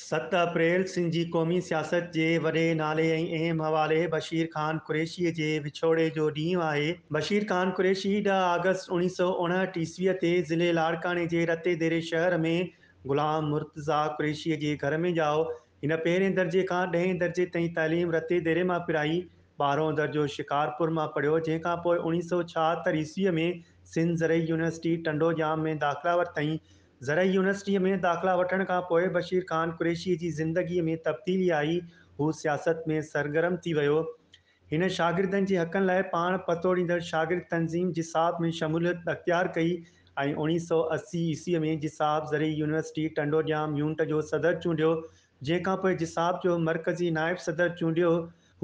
सत अप्रैल सिंधी क़ौमी सियासत के वे नाले ऐं अहम हवाले बशीर ख़ान कुरेशी के विछोड़े जो ढीं आहे बशीर ख़ान कुरेशी ॾह अगस्त उणिवीह सौ उणहठि ईस्वीअ ज़िले लाड़काने के रते देरे शहर में ग़ुलाम मुर्तज़ा कुरेशी के घर में जाओ इन पहिरें दर्जे का दहें दर्जे ताईं तालीम रते देरे मां पिराई बारहों दर्जो शिकारपुर मां पढ़ियो जंहिंखां पोइ सौ छाहतरि ईस्वीअ में सिंध ज़रई यूनिवर्सिटी टंडोजाम में दाख़िला वरितईं ज़रई यूनिवर्सिटीअ में दाख़िला वठण खां पोइ बशीर ख़ान कुरेशीअ जी ज़िंदगीअ में तब्दीली आई हू सियासत में सरगर्म थी वियो हिन शागिर्दनि जे हक़नि लाइ पाण पतो पतोड़ींदड़ शागिर्दु तनज़ीम जिसाब में शमूलियत अख़्तियार कई ऐं उणिवीह सौ असी ईस्वीअ में जिसाब ज़रई यूनिवर्सिटी टंडोड्या यूनिट जो सदर चूंडियो जंहिंखां पोइ जिसाब जो मर्कज़ी नाइबु सदर चूंडियो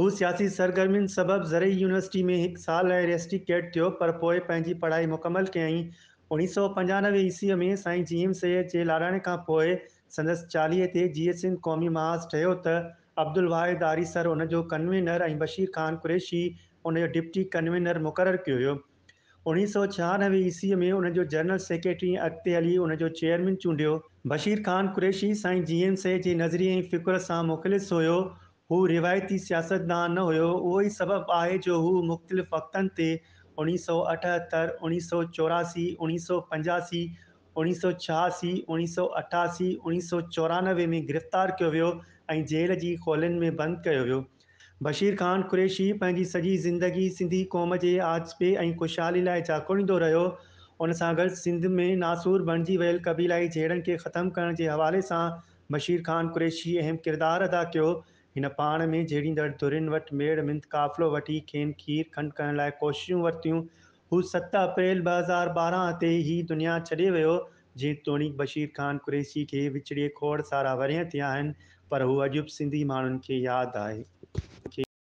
हू सियासी सरगर्मियुनि सबबु ज़रई यूनिवर्सिटी में हिकु साल लाइ रेस्टिकेट थियो पर पोइ पंहिंजी पढ़ाई मुकमल कयईं उणिवीह सौ पंजानवे ईस्वी में साई जीम सैद के लाराइण खां पोइ संदसि चालीहे एस सिंध क़ौमी महाज़ ठो त अब्दुल वाहिद आरीसर हुन कन्वीनर ए बशीर ख़ान कुरैशी उन डिप्टी कन्वीनर मुकर किया हो उणिवीह सौ में उन जनरल सेक्रेटरी अगते हली उन चेयरमैन चूंडियो बशीर ख़ान कुरैशी जी एम से के नज़रिए फिक्र से मुख़लिस हो रिवायती सियासतदान न हो उहो सबब सबबु जो मुख़्तलिफ़ वक्त उणिवीह सौ अठहतरि उणिवीह सौ चौरासी उणिवीह सौ पंजासी उणिवीह सौ छहासी उणिवीह सौ अठासी उणिवीह सौ चौरानवे में गिरफ़्तार कयो वियो ऐं जेल जी खोलियुनि में बंदि कयो वियो बशीर ख़ान कुरैशी पंहिंजी सॼी ज़िंदगी सिंधी क़ौम जे आज़पे ऐं ख़ुशहाली लाइ झाकोड़ींदो रहियो उन सां गॾु सिंध में नासूर बणिजी वियल कबीलाई झेड़नि खे ख़तमु करण जे हवाले सां बशीर ख़ान कुरैशी अहम किरदारु अदा कयो हिन पाण में जहिड़ींदड़ धुरीनि वटि मेड़ मिंद काफ़िलो वठी खेनि खीरु खंडु करण लाइ कोशिशूं वरितियूं हू सत अप्रैल ॿ हज़ार ॿारहं ते ई दुनिया छॾे वियो जेतोणीकि बशीर ख़ान कुरेशी खे विछड़े खोड़ सारा वरी थिया आहिनि पर हू अॼु बि सिंधी माण्हुनि खे यादि आहे